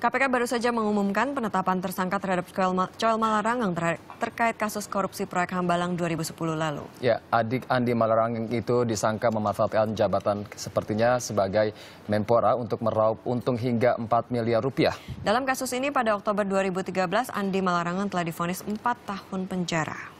KPK baru saja mengumumkan penetapan tersangka terhadap Coel Malarangeng terkait kasus korupsi proyek Hambalang 2010 lalu. Ya, adik Andi Malarangeng itu disangka memanfaatkan jabatan sepertinya sebagai Menpora untuk meraup untung hingga 4 miliar rupiah. Dalam kasus ini pada Oktober 2013, Andi Malarangeng telah difonis 4 tahun penjara.